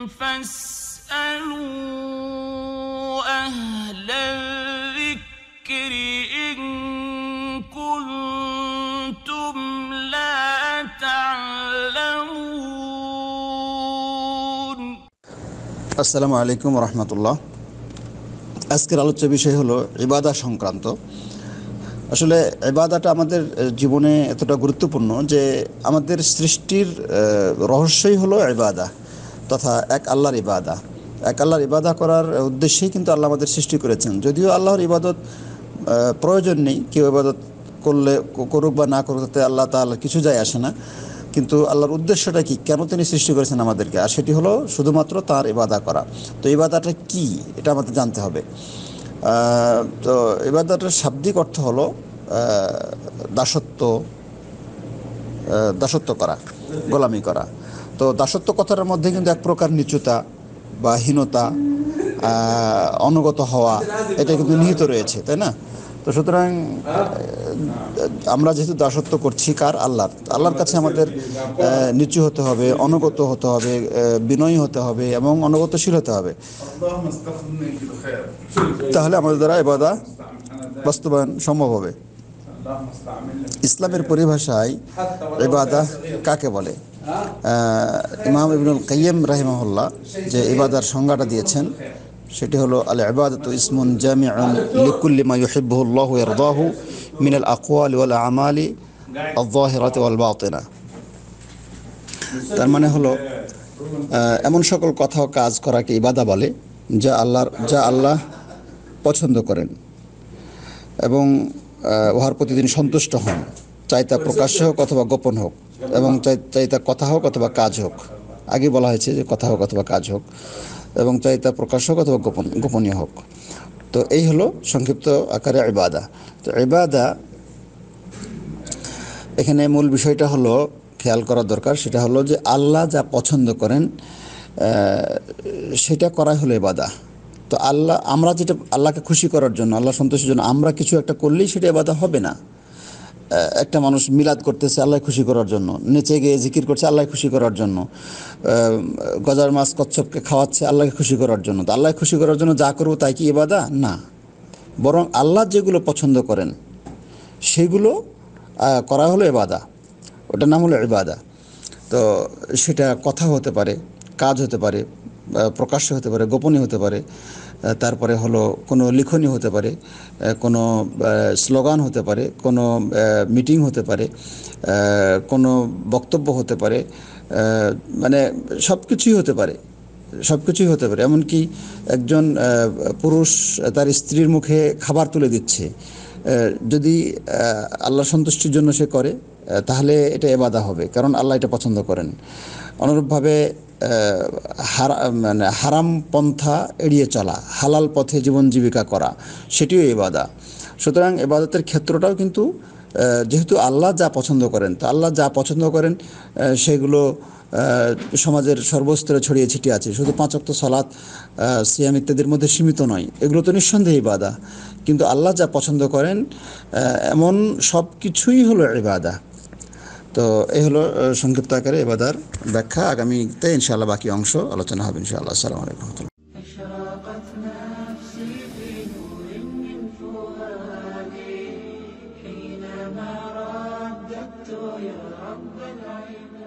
আসসালামু আলাইকুম রহমতুল্লাহ আজকের আলোচ্য বিষয় হলো ইবাদা সংক্রান্ত আসলে ইবাদাটা আমাদের জীবনে এতটা গুরুত্বপূর্ণ যে আমাদের সৃষ্টির রহস্যই হলো ইবাদা তথা এক আল্লাহর ইবাদা এক আল্লাহর ইবাদা করার উদ্দেশ্যেই কিন্তু আল্লাহ আমাদের সৃষ্টি করেছেন যদিও আল্লাহর ইবাদত প্রয়োজন নেই কেউ ইবাদত করলে করুক বা না করুক তাতে আল্লাহ তাল্লাহ কিছু যায় আসে না কিন্তু আল্লাহর উদ্দেশ্যটা কি কেন তিনি সৃষ্টি করেছেন আমাদেরকে আর সেটি হলো শুধুমাত্র তার ইবাদা করা তো ইবাদাটা কি এটা আমাদের জানতে হবে তো ইবাদাটার শাব্দিক অর্থ হলো দাসত্ব দাসত্ব করা গোলামি করা তো দাসত্ব কথাটার মধ্যে কিন্তু এক প্রকার নিচুতা বা হীনতা অনুগত হওয়া এটা কিন্তু নিহিত রয়েছে তাই না তো সুতরাং আমরা যেহেতু দাসত্ব করছি কার আল্লাহর আল্লাহর কাছে আমাদের নিচু হতে হবে অনুগত হতে হবে বিনয়ী হতে হবে এবং অনুগতশীল হতে হবে তাহলে আমাদের দ্বারা এবাদা বাস্তবায়ন সম্ভব হবে ইসলামের পরিভাষায় এবাদা কাকে বলে ইমাম ইবনুল কাইম রাহিমহল্লা যে ইবাদার সংজ্ঞাটা দিয়েছেন সেটি হলো আল ইবাদত ইসমুন জামিউন লিকুল্লি মা ইউহিব্বুহুল্লাহু ইয়ারদাহু মিন আল আকওয়াল ওয়াল আমালি আয-যাহিরাতি ওয়াল বাতিনা তার মানে হলো এমন সকল কথা কাজ করাকে ইবাদা বলে যা আল্লাহর যা আল্লাহ পছন্দ করেন এবং উহার প্রতিদিন সন্তুষ্ট হন চাই তা প্রকাশ্য হোক অথবা গোপন হোক এবং চাই তা কথা হোক অথবা কাজ হোক আগে বলা হয়েছে যে কথা হোক অথবা কাজ হোক এবং চাই তা প্রকাশ হোক অথবা গোপন গোপনীয় হোক তো এই হলো সংক্ষিপ্ত আকারে ইবাদা তো ইবাদা এখানে মূল বিষয়টা হলো খেয়াল করা দরকার সেটা হলো যে আল্লাহ যা পছন্দ করেন সেটা করাই হলো এবাদা তো আল্লাহ আমরা যেটা আল্লাহকে খুশি করার জন্য আল্লাহ সন্তোষের জন্য আমরা কিছু একটা করলেই সেটা এবাদা হবে না একটা মানুষ মিলাদ করতেছে আল্লাহ খুশি করার জন্য নেচে গিয়ে জিকির করছে আল্লাহ খুশি করার জন্য গজার মাছ কচ্ছপকে খাওয়াচ্ছে আল্লাহকে খুশি করার জন্য তো আল্লাহ খুশি করার জন্য যা করবো তাই কি এবাদা না বরং আল্লাহ যেগুলো পছন্দ করেন সেগুলো করা হলো এবাদা ওটার নাম হলো এবাদা তো সেটা কথা হতে পারে কাজ হতে পারে প্রকাশ্য হতে পারে গোপনীয় হতে পারে তারপরে হলো কোনো লিখনী হতে পারে কোনো স্লোগান হতে পারে কোনো মিটিং হতে পারে কোনো বক্তব্য হতে পারে মানে সব কিছুই হতে পারে সব কিছুই হতে পারে এমনকি একজন পুরুষ তার স্ত্রীর মুখে খাবার তুলে দিচ্ছে যদি আল্লাহ সন্তুষ্টির জন্য সে করে তাহলে এটা এবাদা হবে কারণ আল্লাহ এটা পছন্দ করেন অনুরূপভাবে মানে হারাম পন্থা এড়িয়ে চলা হালাল পথে জীবন জীবিকা করা সেটিও এবাদা সুতরাং এবাদতের ক্ষেত্রটাও কিন্তু যেহেতু আল্লাহ যা পছন্দ করেন তো আল্লাহ যা পছন্দ করেন সেগুলো সমাজের সর্বস্তরে ছড়িয়ে ছিটিয়ে আছে শুধু পাঁচক্ত সলাৎ সিয়াম ইত্যাদির মধ্যে সীমিত নয় এগুলো তো নিঃসন্দেহেই বাধা কিন্তু আল্লাহ যা পছন্দ করেন এমন সব কিছুই হলো এবাদা তো এই হলো সংক্ষিপ্ত আকারে এবার ব্যাখ্যা আগামীতে ইনশাআল্লাহ বাকি অংশ আলোচনা হবে ইনশাআল্লাহ আসসালামু আলাইকুম يا رب